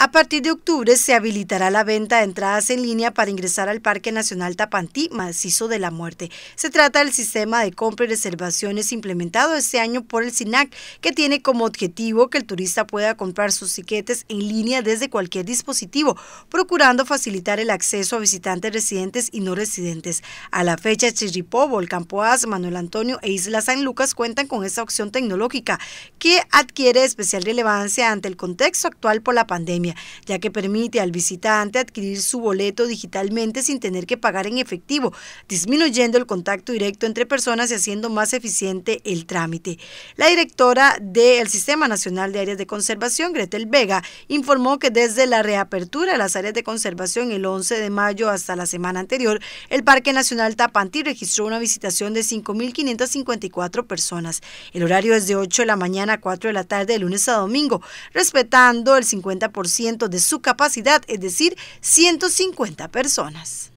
A partir de octubre se habilitará la venta de entradas en línea para ingresar al Parque Nacional Tapantí, Macizo de la Muerte. Se trata del sistema de compra y reservaciones implementado este año por el SINAC, que tiene como objetivo que el turista pueda comprar sus tiquetes en línea desde cualquier dispositivo, procurando facilitar el acceso a visitantes residentes y no residentes. A la fecha, Chirripó, el Poás, Manuel Antonio e Isla San Lucas cuentan con esta opción tecnológica, que adquiere especial relevancia ante el contexto actual por la pandemia ya que permite al visitante adquirir su boleto digitalmente sin tener que pagar en efectivo, disminuyendo el contacto directo entre personas y haciendo más eficiente el trámite. La directora del Sistema Nacional de Áreas de Conservación, Gretel Vega, informó que desde la reapertura de las áreas de conservación el 11 de mayo hasta la semana anterior, el Parque Nacional Tapanti registró una visitación de 5.554 personas. El horario es de 8 de la mañana a 4 de la tarde de lunes a domingo, respetando el 50% de su capacidad, es decir, 150 personas.